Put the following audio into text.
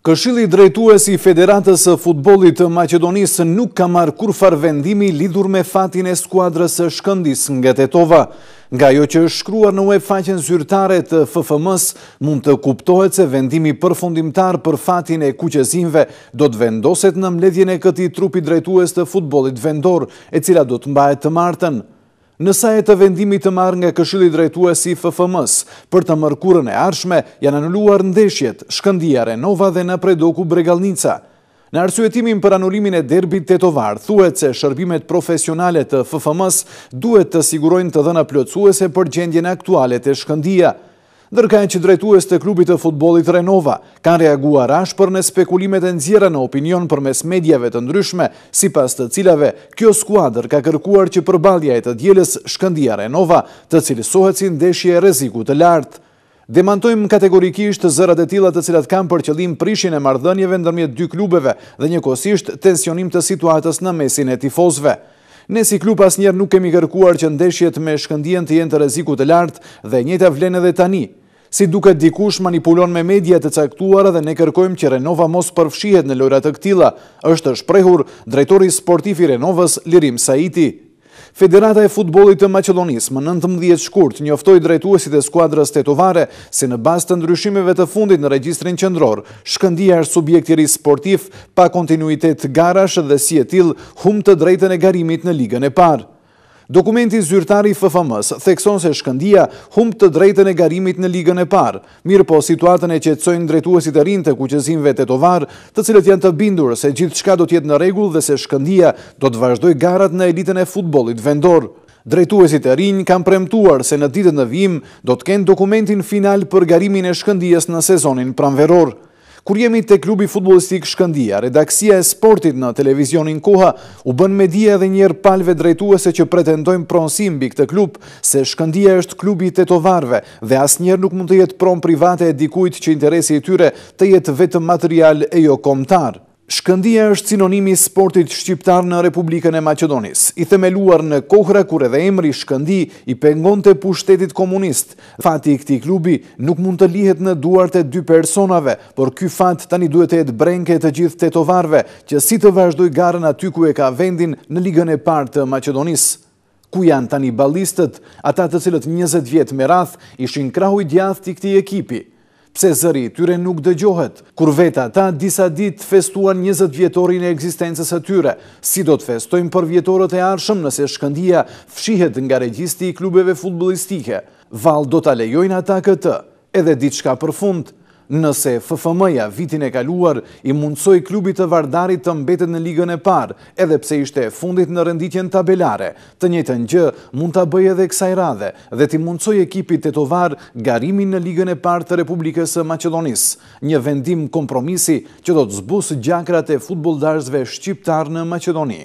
Këshilli drejtues i Federatës së Futbollit të Maqedonisë nuk ka marrë kurfar vendimi lidhur me fatin e skuadrës së Shkëndis nga Tetova. Nga ajo që është shkruar në web faqen zyrtare të FFM-s, mund të kuptohet se vendimi përfundimtar për fatin e kuqezimve do të vendoset në mbledhjen e këtij trupi drejtues të futbollit vendor, e cila do të mbahet të martën. Në sajë të vendimit të marrë nga këshili drejtua si FFMS, për të mërkurën e arshme, janë anulluar ndeshjet, shkëndia Renova dhe në predoku Bregalnica. Në arsuetimin për anullimin e derbit të tovar, thuet se shërbimet profesionale të FFMS duhet të sigurojnë të dhëna plëcuese për gjendjene aktualet e shkëndia ndërka e që drejtues të klubit të futbolit Renova kanë reaguar ashtë për në spekulimet e nëzjera në opinion për mes medjave të ndryshme, si pas të cilave kjo skuadr ka kërkuar që përbalja e të djeles shkëndia Renova të cilësohet si ndeshje e reziku të lartë. Demantojmë kategorikisht zërat e tila të cilat kam për qëllim prishin e mardhënjeve ndërmjet dy klubeve dhe njëkosisht tensionim të situatës në mesin e tifozve. Ne si klub asë njerë nuk kemi kërkuar që ndeshjet me shkëndien të jenë të reziku të lartë dhe njëta vlenë edhe tani, Si duke dikush manipulon me media të caktuar dhe ne kërkojmë që Renova mos përfshihet në lojrat të këtila, është është prehur drejtori sportif i Renovës Lirim Saiti. Federata e futbolit të Macedonis më 19 shkurt njoftoj drejtuesit e skuadrës të tovare si në bas të ndryshimeve të fundit në registrin qëndror, shkëndia është subjektiri sportif pa kontinuitet garash dhe si e til hum të drejten e garimit në ligën e parë. Dokumentin zyrtari ffm thekson se shkëndia hum të drejten e garimit në ligën e parë, mirë po situatën e që të cojnë drejtuasit e rinë të kuqezimve të tovarë, të cilët janë të bindur se gjithë shka do tjetë në regull dhe se shkëndia do të vazhdoj garat në elitën e futbolit vendorë. Drejtuesit e rinj kam premtuar se në ditën në vim do të kenë dokumentin final për garimin e shkëndijës në sezonin pramveror. Kur jemi të klubi futbolistik Shkëndia, redaksia e sportit në televizionin koha u bën me dje edhe njerë palve drejtuese që pretendojmë pronsim bi këtë klub, se Shkëndia është klubi të tovarve dhe as njerë nuk mund të jetë pron private e dikujt që interesi i tyre të jetë vetë material e jo komtarë. Shkëndia është sinonimi sportit shqiptar në Republikën e Macedonis, i themeluar në kohra kur edhe emri shkëndi i pengon të pushtetit komunist. Fati i këti klubi nuk mund të lihet në duart e dy personave, por ky fat tani duhet e të brenke të gjithë të tovarve, që si të vazhdoj garën aty ku e ka vendin në ligën e partë të Macedonis. Ku janë tani balistët, ata të cilët 20 vjetë me rath, ishin krahu i djath të këti ekipi, pse zëri i tyre nuk dëgjohet, kur veta ta disa dit festuan 20 vjetorin e egzistencës e tyre, si do të festojnë për vjetorët e arshëm nëse shkëndia fshihet nga regjisti i klubeve futbolistike. Val do të lejojnë ata këtë, edhe ditë shka për fundë, nëse FFM-ja vitin e kaluar i mundsoj klubit të vardarit të mbetet në ligën e parë, edhe pse ishte fundit në rënditjen tabelare. Të njëtën gjë mund të bëjë edhe kësaj radhe dhe ti mundsoj ekipit të tovar garimin në ligën e parë të Republikës Macedonis. Një vendim kompromisi që do të zbusë gjakrat e futboldarzve shqiptar në Macedoni.